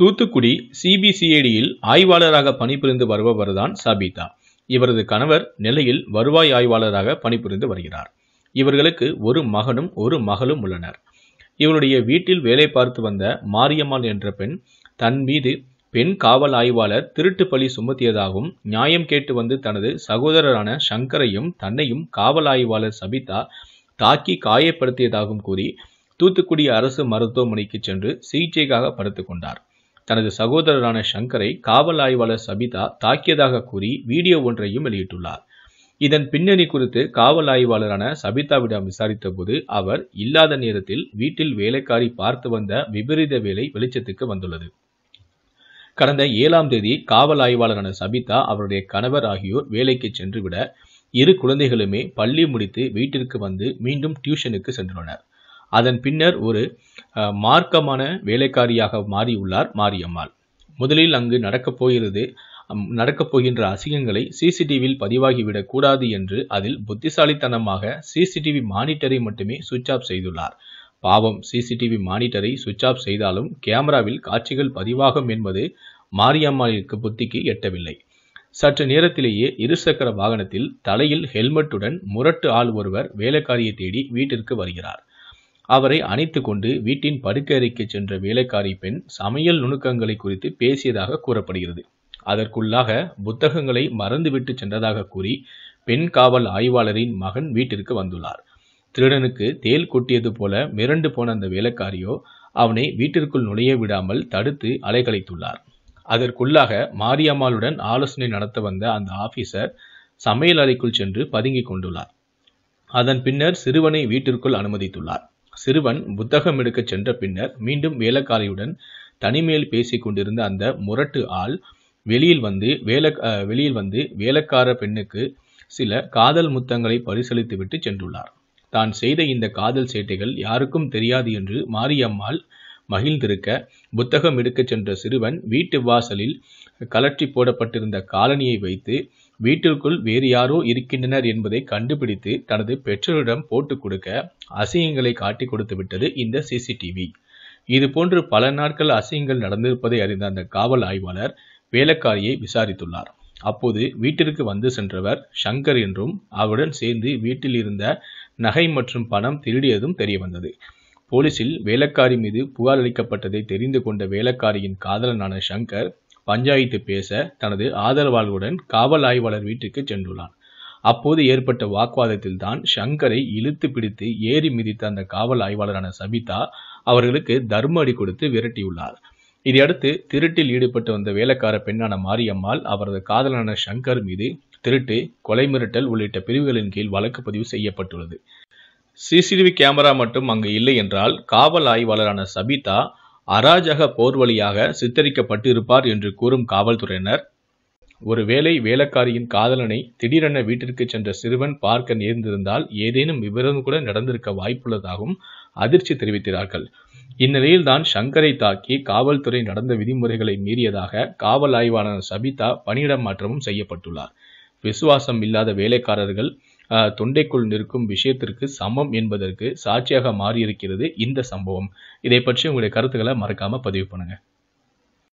தூத்துக்குடி சிபிசிஐடியில் ஆய்வாளராக பணிபுரிந்து வருபவர்தான் சபிதா இவரது கணவர் நெல்லையில் வருவாய் ஆய்வாளராக பணிபுரிந்து வருகிறார் இவர்களுக்கு ஒரு மகனும் ஒரு மகளும் உள்ளனர் இவருடைய வீட்டில் வேலை பார்த்து வந்த மாரியம்மாள் என்ற பெண் தன் மீது பெண் காவல் ஆய்வாளர் திருட்டு பழி சுமத்தியதாகவும் நியாயம் கேட்டு வந்து தனது சகோதரரான சங்கரையும் தன்னையும் காவல் ஆய்வாளர் சபிதா தாக்கி காயப்படுத்தியதாகவும் கூறி தூத்துக்குடி அரசு மருத்துவமனைக்கு சென்று சிகிச்சைக்காக படுத்துக் கொண்டார் தனது சகோதரரான சங்கரை காவல் ஆய்வாளர் சபிதா தாக்கியதாக கூறி வீடியோ ஒன்றையும் வெளியிட்டுள்ளார் இதன் பின்னணி குறித்து காவல் ஆய்வாளரான சபிதாவிடம் விசாரித்த போது அவர் இல்லாத நேரத்தில் வீட்டில் வேலைக்காரி பார்த்து வந்த விபரீத வேலை வெளிச்சத்துக்கு வந்துள்ளது கடந்த ஏழாம் தேதி காவல் ஆய்வாளரான சபிதா அவருடைய கணவர் ஆகியோர் வேலைக்கு சென்றுவிட இரு குழந்தைகளுமே பள்ளி முடித்து வீட்டிற்கு வந்து மீண்டும் டியூஷனுக்கு சென்றுள்ளனர் அதன் பின்னர் ஒரு மார்க்கமான வேலைக்காரியாக மாறியுள்ளார் மாரியம்மாள் முதலில் அங்கு நடக்கப் போகிறது நடக்கப் போகின்ற அசிங்கங்களை சிசிடிவியில் பதிவாகிவிடக் கூடாது என்று அதில் புத்திசாலித்தனமாக சிசிடிவி மானிட்டரை மட்டுமே சுவிட்ச் ஆஃப் செய்துள்ளார் பாவம் சிசிடிவி மானிட்டரை சுவிட்ச் ஆஃப் செய்தாலும் கேமராவில் காட்சிகள் பதிவாகும் என்பது மாரியம்மாளிற்கு புத்திக்கு எட்டவில்லை சற்று நேரத்திலேயே இருசக்கர வாகனத்தில் தலையில் ஹெல்மெட்டுடன் முரட்டு ஆள் ஒருவர் வேலைக்காரியை தேடி வீட்டிற்கு வருகிறார் அவரை அணைத்து கொண்டு வீட்டின் படுக்கறைக்கு சென்ற வேலைக்காரி பெண் சமையல் நுணுக்கங்களை குறித்து பேசியதாக கூறப்படுகிறது அதற்குள்ளாக புத்தகங்களை மறந்துவிட்டு சென்றதாக கூறி பெண் காவல் ஆய்வாளரின் மகன் வீட்டிற்கு வந்துள்ளார் திருடனுக்கு தேல் கொட்டியது போல மிரண்டு போன அந்த வேலைக்காரியோ அவனை வீட்டிற்குள் நுழைய விடாமல் தடுத்து அலைகளைத்துள்ளார் அதற்குள்ளாக மாரியம்மாளுடன் ஆலோசனை நடத்த வந்த அந்த ஆபீசர் சமையல் அறைக்குள் சென்று பதுங்கிக் கொண்டுள்ளார் அதன் பின்னர் சிறுவனை வீட்டிற்குள் அனுமதித்துள்ளார் சிறுவன் புத்தகம் எடுக்கச் சென்ற பின்னர் மீண்டும் வேலைக்காரியுடன் தனிமேல் பேசிக் கொண்டிருந்த அந்த முரட்டு ஆள் வெளியில் வந்து வேலை வெளியில் வந்து வேலைக்கார பெண்ணுக்கு சில காதல் முத்தங்களை விட்டு சென்றுள்ளார் தான் செய்த இந்த காதல் சேட்டைகள் யாருக்கும் தெரியாது என்று மாரியம்மாள் மகிழ்ந்திருக்க புத்தகம் எடுக்கச் சென்ற சிறுவன் வீட்டு வாசலில் கலற்றி போடப்பட்டிருந்த காலனியை வைத்து வீட்டிற்குள் வேறு யாரோ இருக்கின்றனர் என்பதை கண்டுபிடித்து தனது பெற்றோரிடம் போட்டு கொடுக்க அசிங்கங்களை காட்டி கொடுத்து விட்டது இந்த சிசிடிவி இது போன்று பல நாட்கள் அசிங்கங்கள் நடந்திருப்பதை அறிந்த அந்த காவல் ஆய்வாளர் வேலைக்காரியை விசாரித்துள்ளார் அப்போது வீட்டிற்கு வந்து சென்றவர் சங்கர் என்றும் அவருடன் சேர்ந்து வீட்டில் இருந்த நகை மற்றும் பணம் திருடியதும் தெரிய வந்தது போலீசில் வேலைக்காரி மீது புகார் அளிக்கப்பட்டதை தெரிந்து கொண்ட வேலைக்காரியின் காதலனான சங்கர் பஞ்சாயத்து பேச தனது ஆதரவாளர்களுடன் காவல் ஆய்வாளர் வீட்டிற்கு சென்றுள்ளான் அப்போது ஏற்பட்ட வாக்குவாதத்தில் தான் ஷங்கரை இழுத்து பிடித்து ஏறி மிதித்த அந்த காவல் ஆய்வாளரான சபிதா அவர்களுக்கு தர்ம அடி கொடுத்து விரட்டியுள்ளார் இதையடுத்து திருட்டில் ஈடுபட்டு வந்த வேலைக்கார பெண்ணான மாரியம்மாள் அவரது காதலான ஷங்கர் மீது திருட்டு கொலை மிரட்டல் உள்ளிட்ட பிரிவுகளின் கீழ் வழக்கு பதிவு செய்யப்பட்டுள்ளது சிசிடிவி கேமரா மட்டும் அங்கு இல்லை என்றால் காவல் ஆய்வாளரான சபிதா அராஜக போர்வழியாக சித்தரிக்கப்பட்டிருப்பார் என்று கூறும் காவல்துறையினர் ஒருவேளை வேலைக்காரியின் காதலனை திடீரென வீட்டிற்கு சென்ற சிறுவன் பார்க்க நேர்ந்திருந்தால் ஏதேனும் விவரம் கூட நடந்திருக்க வாய்ப்புள்ளதாகவும் அதிர்ச்சி தெரிவித்தார்கள் இந்நிலையில்தான் சங்கரை தாக்கி காவல்துறை நடந்த விதிமுறைகளை மீறியதாக காவல் ஆய்வாளர் சபிதா பணியிட மாற்றமும் செய்யப்பட்டுள்ளார் விசுவாசம் இல்லாத வேலைக்காரர்கள் தொண்டைக்குள் நிற்கும் விஷயத்திற்கு சமம் என்பதற்கு சாட்சியாக மாறியிருக்கிறது இந்த சம்பவம் இதை பற்றி உங்களுடைய கருத்துக்களை மறக்காமல் பதிவு பண்ணுங்கள்